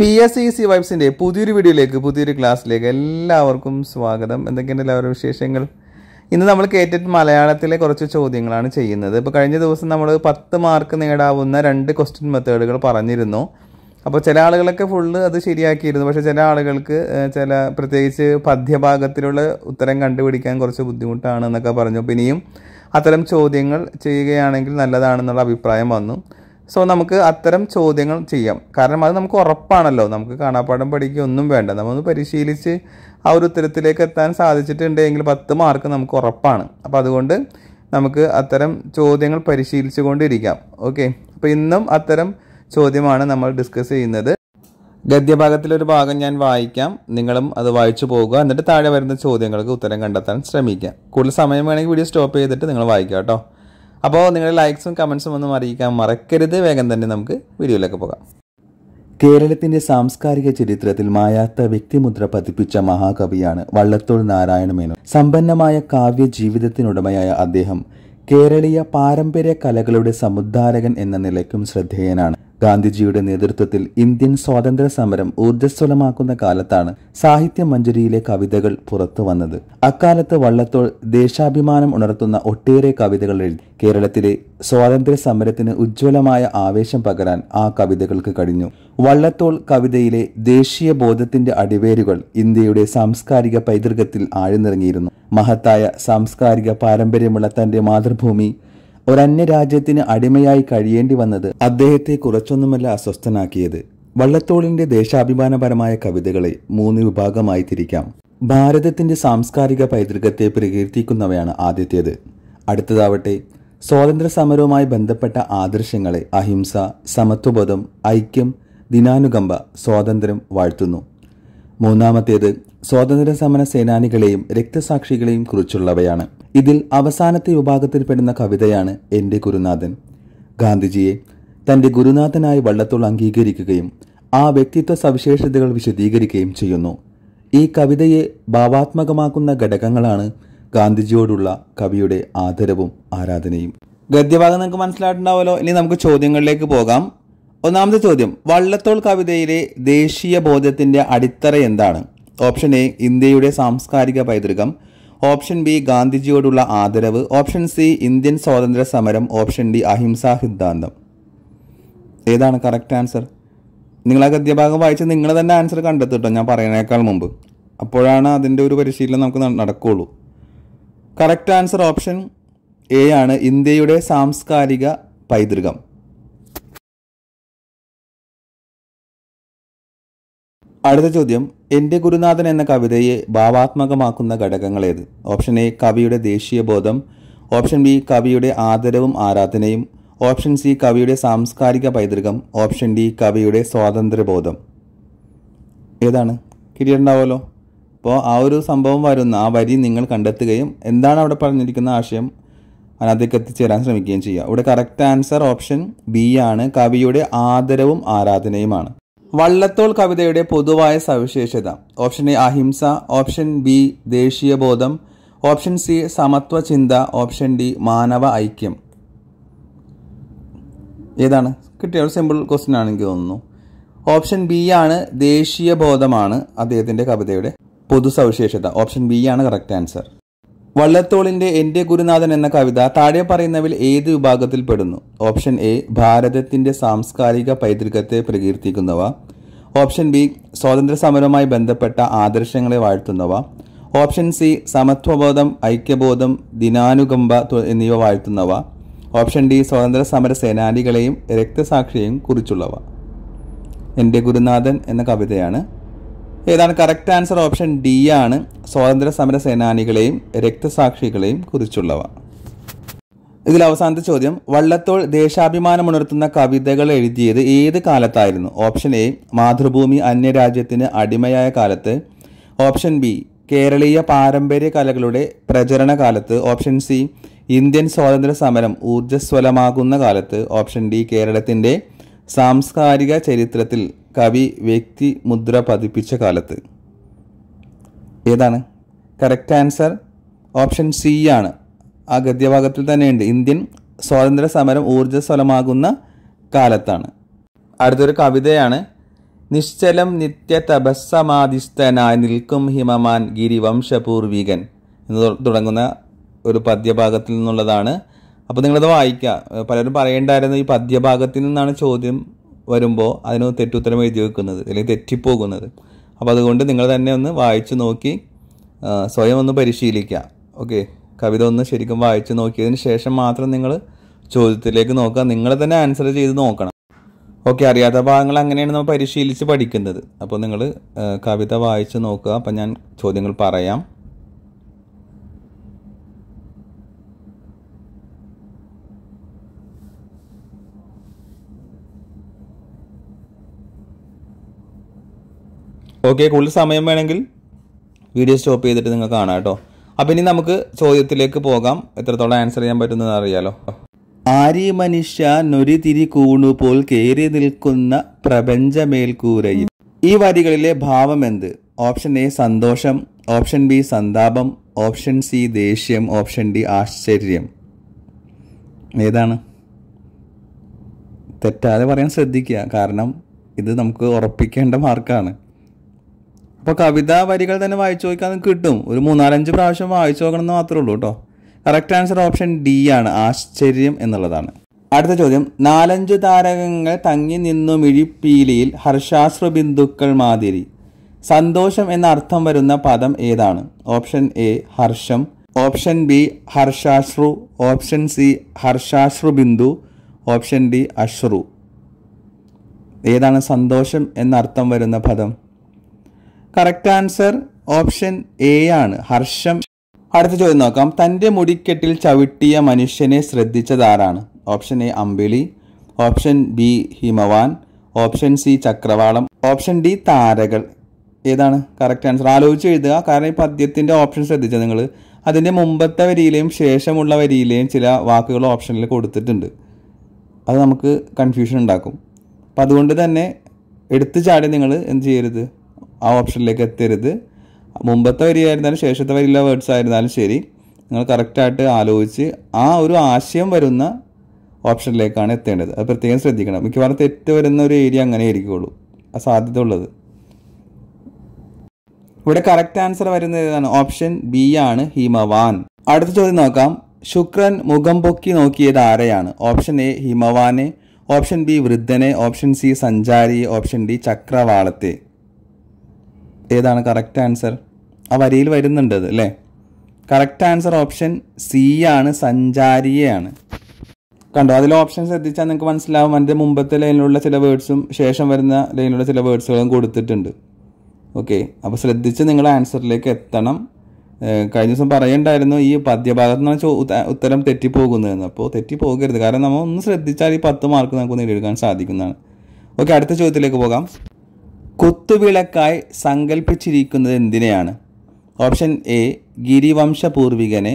P S C C വൈബ്സിൻ്റെ പുതിയൊരു വീഡിയോയിലേക്ക് പുതിയൊരു ക്ലാസ്സിലേക്ക് എല്ലാവർക്കും സ്വാഗതം എന്തൊക്കെയാണ് എല്ലാവരുടെ വിശേഷങ്ങൾ ഇന്ന് നമ്മൾ കേറ്റിട്ട് മലയാളത്തിലെ കുറച്ച് ചോദ്യങ്ങളാണ് ചെയ്യുന്നത് ഇപ്പോൾ കഴിഞ്ഞ ദിവസം നമ്മൾ പത്ത് മാർക്ക് നേടാവുന്ന രണ്ട് ക്വസ്റ്റ്യൻ മെത്തേഡുകൾ പറഞ്ഞിരുന്നു അപ്പോൾ ചില ആളുകളൊക്കെ ഫുള്ള് അത് ശരിയാക്കിയിരുന്നു പക്ഷേ ചില ആളുകൾക്ക് ചില പ്രത്യേകിച്ച് പദ്യഭാഗത്തിലുള്ള ഉത്തരം കണ്ടുപിടിക്കാൻ കുറച്ച് ബുദ്ധിമുട്ടാണ് എന്നൊക്കെ പറഞ്ഞു അപ്പോൾ ഇനിയും അത്തരം ചോദ്യങ്ങൾ ചെയ്യുകയാണെങ്കിൽ നല്ലതാണെന്നുള്ള അഭിപ്രായം വന്നു സോ നമുക്ക് അത്തരം ചോദ്യങ്ങൾ ചെയ്യാം കാരണം അത് നമുക്ക് ഉറപ്പാണല്ലോ നമുക്ക് കാണാപ്പാടം പഠിക്കുക ഒന്നും വേണ്ട നമ്മളൊന്ന് പരിശീലിച്ച് ആ ഒരു ഉത്തരത്തിലേക്ക് എത്താൻ സാധിച്ചിട്ടുണ്ടെങ്കിൽ പത്ത് മാർക്ക് നമുക്ക് ഉറപ്പാണ് അപ്പോൾ അതുകൊണ്ട് നമുക്ക് അത്തരം ചോദ്യങ്ങൾ പരിശീലിച്ചു കൊണ്ടിരിക്കാം ഓക്കെ അപ്പോൾ ഇന്നും അത്തരം ചോദ്യമാണ് നമ്മൾ ഡിസ്കസ് ചെയ്യുന്നത് ഗദ്യഭാഗത്തിലൊരു ഭാഗം ഞാൻ വായിക്കാം നിങ്ങളും അത് വായിച്ചു പോകുക എന്നിട്ട് താഴെ വരുന്ന ചോദ്യങ്ങൾക്ക് ഉത്തരം കണ്ടെത്താൻ ശ്രമിക്കുക കൂടുതൽ സമയം വേണമെങ്കിൽ വീഡിയോ സ്റ്റോപ്പ് ചെയ്തിട്ട് നിങ്ങൾ വായിക്കാം കേട്ടോ അപ്പോൾ നിങ്ങളുടെ ലൈക്സും കമൻസും ഒന്നും അറിയിക്കാൻ മറക്കരുത് വേഗം തന്നെ നമുക്ക് വീഡിയോയിലേക്ക് പോകാം കേരളത്തിൻ്റെ സാംസ്കാരിക ചരിത്രത്തിൽ മായാത്ത വ്യക്തിമുദ്ര പതിപ്പിച്ച മഹാകവിയാണ് വള്ളത്തോൾ നാരായണ സമ്പന്നമായ കാവ്യ ജീവിതത്തിനുടമയായ അദ്ദേഹം കേരളീയ പാരമ്പര്യ കലകളുടെ സമുദ്ധാരകൻ എന്ന നിലയ്ക്കും ശ്രദ്ധേയനാണ് ഗാന്ധിജിയുടെ നേതൃത്വത്തിൽ ഇന്ത്യൻ സ്വാതന്ത്ര്യ സമരം ഊർജ്ജസ്വലമാക്കുന്ന കാലത്താണ് സാഹിത്യ മഞ്ജരിയിലെ കവിതകൾ പുറത്തു വന്നത് അക്കാലത്ത് വള്ളത്തോൾ ദേശാഭിമാനം ഉണർത്തുന്ന ഒട്ടേറെ കവിതകൾ എഴുതി കേരളത്തിലെ സ്വാതന്ത്ര്യ സമരത്തിന് ഉജ്ജ്വലമായ ആവേശം പകരാൻ ആ കവിതകൾക്ക് കഴിഞ്ഞു വള്ളത്തോൾ കവിതയിലെ ദേശീയ ബോധത്തിന്റെ അടിവേരുകൾ ഇന്ത്യയുടെ സാംസ്കാരിക പൈതൃകത്തിൽ ആഴ്ന്നിറങ്ങിയിരുന്നു മഹത്തായ സാംസ്കാരിക പാരമ്പര്യമുള്ള തന്റെ മാതൃഭൂമി രാജ്യത്തിന് അടിമയായി കഴിയേണ്ടി വന്നത് അദ്ദേഹത്തെ കുറച്ചൊന്നുമല്ല അസ്വസ്ഥനാക്കിയത് വള്ളത്തോളിന്റെ ദേശാഭിമാനപരമായ കവിതകളെ മൂന്ന് വിഭാഗമായി തിരിക്കാം ഭാരതത്തിന്റെ സാംസ്കാരിക പൈതൃകത്തെ പ്രകീർത്തിക്കുന്നവയാണ് ആദ്യത്തേത് അടുത്തതാവട്ടെ സ്വാതന്ത്ര്യ സമരവുമായി ബന്ധപ്പെട്ട ആദർശങ്ങളെ അഹിംസ സമത്വബോധം ഐക്യം ദിനാനുകമ്പ സ്വാതന്ത്ര്യം വാഴ്ത്തുന്നു മൂന്നാമത്തേത് സ്വാതന്ത്ര്യ സമര സേനാനികളെയും രക്തസാക്ഷികളെയും കുറിച്ചുള്ളവയാണ് ഇതിൽ അവസാനത്തെ വിഭാഗത്തിൽപ്പെടുന്ന കവിതയാണ് എൻ്റെ ഗുരുനാഥൻ ഗാന്ധിജിയെ തൻ്റെ ഗുരുനാഥനായി വള്ളത്തോൾ അംഗീകരിക്കുകയും ആ വ്യക്തിത്വ സവിശേഷതകൾ വിശദീകരിക്കുകയും ചെയ്യുന്നു ഈ കവിതയെ ഭാവാത്മകമാക്കുന്ന ഘടകങ്ങളാണ് ഗാന്ധിജിയോടുള്ള കവിയുടെ ആദരവും ആരാധനയും ഗദ്യഭാഗം നിങ്ങൾക്ക് മനസ്സിലായിട്ടുണ്ടാവുമല്ലോ ഇനി നമുക്ക് ചോദ്യങ്ങളിലേക്ക് പോകാം ഒന്നാമത്തെ ചോദ്യം വള്ളത്തോൾ കവിതയിലെ ദേശീയ ബോധത്തിന്റെ അടിത്തറ എന്താണ് ഓപ്ഷൻ എ ഇന്ത്യയുടെ സാംസ്കാരിക പൈതൃകം ഓപ്ഷൻ ബി ഗാന്ധിജിയോടുള്ള ആദരവ് ഓപ്ഷൻ സി ഇന്ത്യൻ സ്വാതന്ത്ര്യ സമരം ഓപ്ഷൻ ഡി അഹിംസാ സിദ്ധാന്തം ഏതാണ് കറക്റ്റ് ആൻസർ നിങ്ങൾ ആ ഗദ്യഭാഗം വായിച്ച് നിങ്ങൾ തന്നെ ആൻസർ കണ്ടെത്തിട്ടോ ഞാൻ പറയണേക്കാൾ മുമ്പ് അപ്പോഴാണ് അതിൻ്റെ ഒരു പരിശീലനം നമുക്ക് നടക്കുകയുള്ളൂ കറക്റ്റ് ആൻസർ ഓപ്ഷൻ എ ആണ് ഇന്ത്യയുടെ സാംസ്കാരിക പൈതൃകം അടുത്ത ചോദ്യം എൻ്റെ ഗുരുനാഥൻ എന്ന കവിതയെ ഭാവാത്മകമാക്കുന്ന ഘടകങ്ങൾ ഏത് ഓപ്ഷൻ എ കവിയുടെ ദേശീയബോധം ഓപ്ഷൻ ബി കവിയുടെ ആദരവും ആരാധനയും ഓപ്ഷൻ സി കവിയുടെ സാംസ്കാരിക പൈതൃകം ഓപ്ഷൻ ഡി കവിയുടെ സ്വാതന്ത്ര്യബോധം ഏതാണ് കിട്ടിയിട്ടുണ്ടാവുമല്ലോ അപ്പോൾ ആ ഒരു സംഭവം വരുന്ന ആ വരി നിങ്ങൾ കണ്ടെത്തുകയും എന്താണ് അവിടെ പറഞ്ഞിരിക്കുന്ന ആശയം അതിനകത്തേക്ക് എത്തിച്ചേരാൻ ശ്രമിക്കുകയും ചെയ്യുക ഇവിടെ കറക്റ്റ് ആൻസർ ഓപ്ഷൻ ബി ആണ് കവിയുടെ ആദരവും ആരാധനയുമാണ് വള്ളത്തോൾ കവിതയുടെ പൊതുവായ സവിശേഷത ഓപ്ഷൻ എ അഹിംസ ഓപ്ഷൻ ബി ദേശീയബോധം ഓപ്ഷൻ സി സമത്വ ചിന്ത ഓപ്ഷൻ ഡി മാനവ ഐക്യം ഏതാണ് കിട്ടിയ ഒരു സിമ്പിൾ ക്വസ്റ്റ്യൻ ആണെങ്കിൽ തോന്നുന്നു ഓപ്ഷൻ ബി ആണ് ദേശീയബോധമാണ് അദ്ദേഹത്തിൻ്റെ കവിതയുടെ പൊതു സവിശേഷത ഓപ്ഷൻ ബി ആണ് കറക്റ്റ് ആൻസർ വള്ളത്തോളിന്റെ എന്റെ ഗുരുനാഥൻ എന്ന കവിത താഴെ പറയുന്നവിൽ ഏത് വിഭാഗത്തിൽ പെടുന്നു ഓപ്ഷൻ എ ഭാരതത്തിന്റെ സാംസ്കാരിക പൈതൃകത്തെ പ്രകീർത്തിക്കുന്നവ ഓപ്ഷൻ ബി സ്വാതന്ത്ര്യ സമരവുമായി ബന്ധപ്പെട്ട ആദർശങ്ങളെ വാഴ്ത്തുന്നവ ഓപ്ഷൻ സി സമത്വബോധം ഐക്യബോധം ദിനാനുകമ്പ എന്നിവ വാഴ്ത്തുന്നവ ഓപ്ഷൻ ഡി സ്വാതന്ത്ര്യ സമര സേനാനികളെയും രക്തസാക്ഷിയെയും കുറിച്ചുള്ളവ എൻ്റെ ഗുരുനാഥൻ എന്ന കവിതയാണ് ഏതാണ് കറക്റ്റ് ആൻസർ ഓപ്ഷൻ ഡി ആണ് സ്വാതന്ത്ര്യ സമര സേനാനികളെയും രക്തസാക്ഷികളെയും കുറിച്ചുള്ളവ ഇതിൽ അവസാനത്തെ ചോദ്യം വള്ളത്തോൾ ദേശാഭിമാനമുണർത്തുന്ന കവിതകൾ എഴുതിയത് ഏത് കാലത്തായിരുന്നു ഓപ്ഷൻ എ മാതൃഭൂമി അന്യരാജ്യത്തിന് അടിമയായ കാലത്ത് ഓപ്ഷൻ ബി കേരളീയ പാരമ്പര്യ കലകളുടെ പ്രചരണ കാലത്ത് ഓപ്ഷൻ സി ഇന്ത്യൻ സ്വാതന്ത്ര്യ സമരം ഊർജ്ജസ്വലമാകുന്ന കാലത്ത് ഓപ്ഷൻ ഡി കേരളത്തിൻ്റെ സാംസ്കാരിക ചരിത്രത്തിൽ കവി വ്യക്തി മുദ്ര പതിപ്പിച്ച കാലത്ത് ഏതാണ് കറക്റ്റ് ആൻസർ ഓപ്ഷൻ സി ആണ് ആ ഗദ്യഭാഗത്തിൽ തന്നെയുണ്ട് ഇന്ത്യൻ സ്വാതന്ത്ര്യ സമരം ഊർജ്ജസ്വലമാകുന്ന കാലത്താണ് അടുത്തൊരു കവിതയാണ് നിശ്ചലം നിത്യ തപസ്സമാധിസ്ഥനായി നിൽക്കും ഹിമമാൻ ഗിരിവംശപൂർവികൻ എന്ന് തുടങ്ങുന്ന ഒരു പദ്യഭാഗത്തിൽ നിന്നുള്ളതാണ് അപ്പോൾ നിങ്ങളത് വായിക്കുക പലരും പറയേണ്ടായിരുന്നു ഈ പദ്യഭാഗത്തിൽ നിന്നാണ് ചോദ്യം വരുമ്പോൾ അതിന് തെറ്റുത്തരം എഴുതി വെക്കുന്നത് അല്ലെങ്കിൽ തെറ്റിപ്പോകുന്നത് അപ്പോൾ അതുകൊണ്ട് നിങ്ങൾ തന്നെ ഒന്ന് വായിച്ചു നോക്കി സ്വയം ഒന്ന് പരിശീലിക്കുക ഓക്കെ കവിത ഒന്ന് ശരിക്കും വായിച്ചു നോക്കിയതിന് ശേഷം മാത്രം നിങ്ങൾ ചോദ്യത്തിലേക്ക് നോക്കുക നിങ്ങൾ തന്നെ ആൻസർ ചെയ്ത് നോക്കണം ഓക്കെ അറിയാത്ത ഭാഗങ്ങൾ അങ്ങനെയാണ് നമ്മൾ പരിശീലിച്ച് പഠിക്കുന്നത് അപ്പോൾ നിങ്ങൾ കവിത വായിച്ച് നോക്കുക അപ്പം ഞാൻ ചോദ്യങ്ങൾ പറയാം ഓക്കെ കൂടുതൽ സമയം വേണമെങ്കിൽ വീഡിയോ സ്റ്റോപ്പ് ചെയ്തിട്ട് നിങ്ങൾ കാണാം കേട്ടോ അപ്പം ഇനി നമുക്ക് ചോദ്യത്തിലേക്ക് പോകാം എത്രത്തോളം ആൻസർ ചെയ്യാൻ പറ്റുന്നത് അറിയാലോ ആരി മനുഷ്യ നൊരിതിരി കൂണു പോൽ കയറി നിൽക്കുന്ന പ്രപഞ്ചമേൽക്കൂരയിൽ ഈ വരികളിലെ ഭാവം എന്ത് ഓപ്ഷൻ എ സന്തോഷം ഓപ്ഷൻ ബി സന്താപം ഓപ്ഷൻ സി ദേഷ്യം ഓപ്ഷൻ ഡി ആശ്ചര്യം ഏതാണ് തെറ്റാതെ പറയാൻ ശ്രദ്ധിക്കുക കാരണം ഇത് നമുക്ക് ഉറപ്പിക്കേണ്ട മാർക്കാണ് അപ്പോൾ കവിത വരികൾ തന്നെ വായിച്ചു നോക്കിയാൽ നിങ്ങൾക്ക് കിട്ടും ഒരു മൂന്നാലഞ്ച് പ്രാവശ്യം വായിച്ചു നോക്കണം എന്ന് മാത്രമേ ഉള്ളൂ കേട്ടോ കറക്റ്റ് ആൻസർ ഓപ്ഷൻ ഡി ആണ് ആശ്ചര്യം എന്നുള്ളതാണ് അടുത്ത ചോദ്യം നാലഞ്ച് താരകങ്ങൾ തങ്ങി നിന്നു മിഴിപ്പീലിയിൽ ഹർഷാശ്ര ബിന്ദുക്കൾ മാതിരി സന്തോഷം എന്ന അർത്ഥം വരുന്ന പദം ഏതാണ് ഓപ്ഷൻ എ ഹർഷം ഓപ്ഷൻ ബി ഹർഷാശ്രു ഓപ്ഷൻ സി ഹർഷാശ്രു ബിന്ദു ഓപ്ഷൻ ഡി അശ്രു ഏതാണ് സന്തോഷം എന്നർത്ഥം വരുന്ന പദം കറക്റ്റ് ആൻസർ ഓപ്ഷൻ എ ആണ് ഹർഷം അടുത്ത ചോദ്യം നോക്കാം തൻ്റെ മുടിക്കെട്ടിൽ ചവിട്ടിയ മനുഷ്യനെ ശ്രദ്ധിച്ചതാരാണ് ഓപ്ഷൻ എ അമ്പിളി option B Himavan option C ചക്രവാളം ഓപ്ഷൻ ഡി താരകൾ ഏതാണ് കറക്റ്റ് ആൻസർ ആലോചിച്ച് എഴുതുക കാരണം ഈ പദ്യത്തിൻ്റെ ഓപ്ഷൻ ശ്രദ്ധിച്ചത് നിങ്ങൾ അതിൻ്റെ മുമ്പത്തെ വരിയിലെയും ശേഷമുള്ള വരിയിലെയും ചില വാക്കുകൾ ഓപ്ഷനിൽ കൊടുത്തിട്ടുണ്ട് അത് നമുക്ക് കൺഫ്യൂഷൻ ഉണ്ടാക്കും അപ്പം അതുകൊണ്ട് തന്നെ എടുത്തു ചാടി നിങ്ങൾ എന്ത് ചെയ്യരുത് ആ ഓപ്ഷനിലേക്ക് എത്തരുത് മുമ്പത്തെ വരിയായിരുന്നാലും ശേഷത്തെ വരിയിലെ വേർഡ്സ് ആയിരുന്നാലും ശരി നിങ്ങൾ കറക്റ്റായിട്ട് ആലോചിച്ച് ആ ഒരു ആശയം വരുന്ന ഓപ്ഷനിലേക്കാണ് എത്തേണ്ടത് അത് പ്രത്യേകം ശ്രദ്ധിക്കണം മിക്കവാറും തെറ്റ് വരുന്ന ഒരു ഏരിയ അങ്ങനെ ആയിരിക്കുള്ളൂ ആ സാധ്യത ഉള്ളത് ഇവിടെ കറക്റ്റ് ആൻസർ വരുന്ന ഏതാണ് ഓപ്ഷൻ ബി ആണ് ഹിമവാൻ അടുത്ത ചോദ്യം നോക്കാം ശുക്രൻ മുഖം പൊക്കി നോക്കിയത് ആരെയാണ് ഓപ്ഷൻ എ ഹിമവാനെ ഓപ്ഷൻ ബി വൃദ്ധനെ ഓപ്ഷൻ സി സഞ്ചാരി ഓപ്ഷൻ ഡി ചക്രവാളത്തെ ഏതാണ് കറക്റ്റ് ആൻസർ ആ വരിയിൽ വരുന്നുണ്ട് അത് അല്ലേ കറക്റ്റ് ആൻസർ ഓപ്ഷൻ സി ആണ് സഞ്ചാരിയാണ് കണ്ടോ അതിൽ ഓപ്ഷൻ ശ്രദ്ധിച്ചാൽ നിങ്ങൾക്ക് മനസ്സിലാവും അതിൻ്റെ മുമ്പത്തെ ലൈനിലുള്ള ചില വേർഡ്സും ശേഷം വരുന്ന ലൈനിലുള്ള ചില വേർഡ്സുകളും കൊടുത്തിട്ടുണ്ട് ഓക്കെ അപ്പോൾ ശ്രദ്ധിച്ച് നിങ്ങൾ ആൻസറിലേക്ക് എത്തണം കഴിഞ്ഞ ദിവസം പറയണ്ടായിരുന്നു ഈ പദ്യഭാഗത്ത് നിന്നാണ് ചോ ഉത്തരം തെറ്റിപ്പോകുന്നതെന്ന് അപ്പോൾ തെറ്റിപ്പോകരുത് കാരണം നമ്മൾ ഒന്ന് ശ്രദ്ധിച്ചാൽ ഈ പത്ത് മാർക്ക് നമുക്ക് നേടിയെടുക്കാൻ സാധിക്കുന്നതാണ് ഓക്കെ അടുത്ത ചോദ്യത്തിലേക്ക് പോകാം കുത്തുവിളക്കായി സങ്കല്പിച്ചിരിക്കുന്നത് എന്തിനെയാണ് ഓപ്ഷൻ എ ഗിരിവംശപൂർവികനെ പൂർവികനെ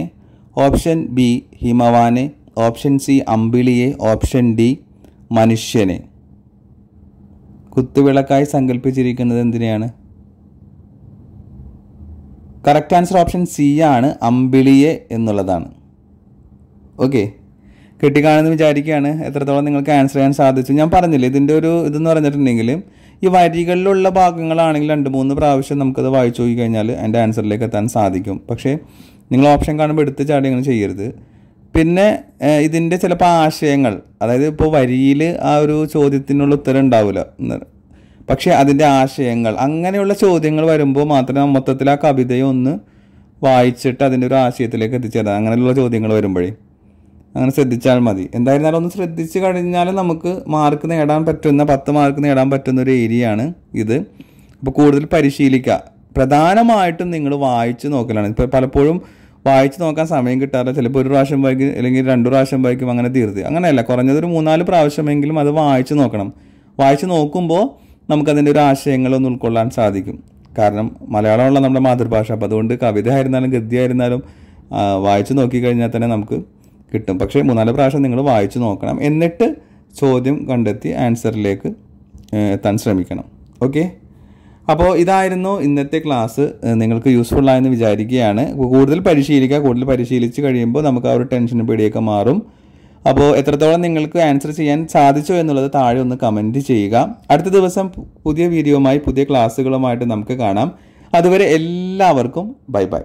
ഓപ്ഷൻ ബി ഹിമവാനെ ഓപ്ഷൻ സി അമ്പിളിയെ ഓപ്ഷൻ ഡി മനുഷ്യനെ കുത്തുവിളക്കായി സങ്കല്പിച്ചിരിക്കുന്നത് എന്തിനെയാണ് കറക്റ്റ് ആൻസർ ഓപ്ഷൻ സി ആണ് അമ്പിളിയെ എന്നുള്ളതാണ് ഓക്കെ കിട്ടിക്കാണെന്ന് വിചാരിക്കുകയാണ് എത്രത്തോളം നിങ്ങൾക്ക് ആൻസർ ചെയ്യാൻ സാധിച്ചു ഞാൻ പറഞ്ഞില്ലേ ഇതിൻ്റെ ഒരു ഇതെന്ന് പറഞ്ഞിട്ടുണ്ടെങ്കിൽ ഈ വരികളിലുള്ള ഭാഗങ്ങളാണെങ്കിൽ രണ്ട് മൂന്ന് പ്രാവശ്യം നമുക്കത് വായിച്ചു നോക്കി കഴിഞ്ഞാൽ അതിൻ്റെ ആൻസറിലേക്ക് എത്താൻ സാധിക്കും പക്ഷേ നിങ്ങൾ ഓപ്ഷൻ കാണുമ്പോൾ എടുത്ത് ചാടി അങ്ങനെ ചെയ്യരുത് പിന്നെ ഇതിൻ്റെ ചിലപ്പോൾ ആശയങ്ങൾ അതായത് ഇപ്പോൾ വരിയിൽ ആ ഒരു ചോദ്യത്തിനുള്ള ഉത്തരം ഉണ്ടാവില്ല പക്ഷേ അതിൻ്റെ ആശയങ്ങൾ അങ്ങനെയുള്ള ചോദ്യങ്ങൾ വരുമ്പോൾ മാത്രമേ മൊത്തത്തിൽ ആ കവിതയെ ഒന്ന് വായിച്ചിട്ട് അതിൻ്റെ ഒരു ആശയത്തിലേക്ക് എത്തിച്ചേരാം അങ്ങനെയുള്ള ചോദ്യങ്ങൾ വരുമ്പോഴേ അങ്ങനെ ശ്രദ്ധിച്ചാൽ മതി എന്തായിരുന്നാലും ഒന്ന് ശ്രദ്ധിച്ച് കഴിഞ്ഞാൽ നമുക്ക് മാർക്ക് നേടാൻ പറ്റുന്ന പത്ത് മാർക്ക് നേടാൻ പറ്റുന്ന ഒരു ഏരിയ ആണ് ഇത് അപ്പോൾ കൂടുതൽ പരിശീലിക്കുക പ്രധാനമായിട്ടും നിങ്ങൾ വായിച്ച് നോക്കലാണ് ഇപ്പോൾ പലപ്പോഴും വായിച്ച് നോക്കാൻ സമയം കിട്ടാറില്ല ചിലപ്പോൾ ഒരു പ്രാവശ്യം വായിക്കും അല്ലെങ്കിൽ രണ്ടു പ്രാവശ്യം വായിക്കും അങ്ങനെ തീർത്ത് അങ്ങനെയല്ല കുറഞ്ഞത് ഒരു മൂന്നാല് പ്രാവശ്യമെങ്കിലും അത് വായിച്ച് നോക്കണം വായിച്ച് നോക്കുമ്പോൾ നമുക്കതിൻ്റെ ഒരു ഒന്ന് ഉൾക്കൊള്ളാൻ സാധിക്കും കാരണം മലയാളമുള്ള നമ്മുടെ മാതൃഭാഷ അപ്പോൾ അതുകൊണ്ട് കവിത ആയിരുന്നാലും ഗദ്യ ആയിരുന്നാലും വായിച്ചു നോക്കിക്കഴിഞ്ഞാൽ തന്നെ നമുക്ക് കിട്ടും പക്ഷേ മൂന്നാല് പ്രാവശ്യം നിങ്ങൾ വായിച്ചു നോക്കണം എന്നിട്ട് ചോദ്യം കണ്ടെത്തി ആൻസറിലേക്ക് എത്താൻ ശ്രമിക്കണം ഓക്കെ അപ്പോൾ ഇതായിരുന്നു ഇന്നത്തെ ക്ലാസ് നിങ്ങൾക്ക് യൂസ്ഫുൾ ആയെന്ന് വിചാരിക്കുകയാണ് കൂടുതൽ പരിശീലിക്കുക കൂടുതൽ പരിശീലിച്ച് കഴിയുമ്പോൾ നമുക്ക് ആ ഒരു ടെൻഷൻ പേടിയൊക്കെ മാറും അപ്പോൾ എത്രത്തോളം നിങ്ങൾക്ക് ആൻസർ ചെയ്യാൻ സാധിച്ചോ എന്നുള്ളത് താഴെ ഒന്ന് കമൻറ്റ് ചെയ്യുക അടുത്ത ദിവസം പുതിയ വീഡിയോയുമായി പുതിയ ക്ലാസ്സുകളുമായിട്ട് നമുക്ക് കാണാം അതുവരെ എല്ലാവർക്കും ബൈ ബൈ